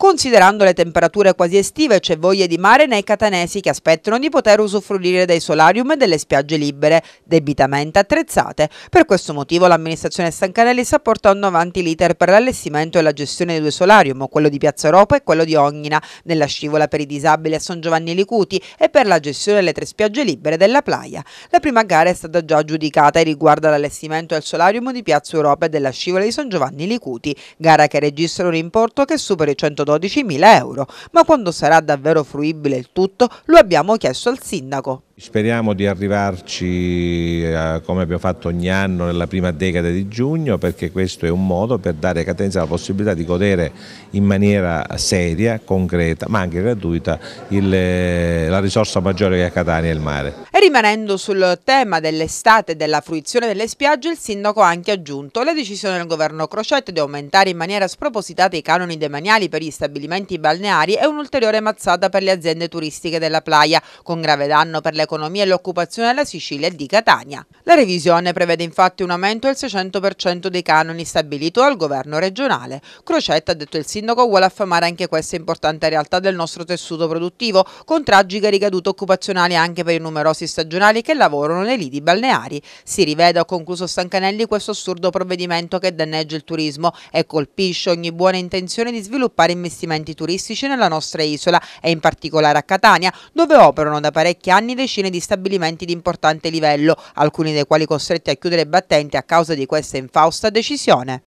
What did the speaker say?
Considerando le temperature quasi estive c'è voglia di mare nei catanesi che aspettano di poter usufruire dei solarium e delle spiagge libere, debitamente attrezzate. Per questo motivo l'amministrazione Stancanelli sta portando avanti l'iter per l'allestimento e la gestione dei due solarium, quello di Piazza Europa e quello di Ognina, nella scivola per i disabili a San Giovanni Licuti e per la gestione delle tre spiagge libere della Playa. La prima gara è stata già giudicata e riguarda l'allestimento del solarium di Piazza Europa e della scivola di San Giovanni Licuti, gara che registra un importo che supera i 100 112.000 euro, ma quando sarà davvero fruibile il tutto lo abbiamo chiesto al sindaco. Speriamo di arrivarci eh, come abbiamo fatto ogni anno nella prima decade di giugno perché questo è un modo per dare a Catenza la possibilità di godere in maniera seria, concreta ma anche gratuita il, eh, la risorsa maggiore che a Catania è il mare. E rimanendo sul tema dell'estate e della fruizione delle spiagge il sindaco ha anche aggiunto la decisione del governo Crocetto di aumentare in maniera spropositata i canoni demaniali per gli stabilimenti balneari è un'ulteriore mazzata per le aziende turistiche della playa con grave danno per le l'economia e l'occupazione della Sicilia e di Catania. La revisione prevede infatti un aumento del 600% dei canoni stabilito dal governo regionale. Crocetta, ha detto il sindaco, vuole affamare anche questa importante realtà del nostro tessuto produttivo, con tragiche ricadute occupazionali anche per i numerosi stagionali che lavorano nei lidi balneari. Si rivede, ha concluso Stancanelli, questo assurdo provvedimento che danneggia il turismo e colpisce ogni buona intenzione di sviluppare investimenti turistici nella nostra isola e in particolare a Catania, dove operano da parecchi anni decine decine di stabilimenti di importante livello, alcuni dei quali costretti a chiudere battenti a causa di questa infausta decisione.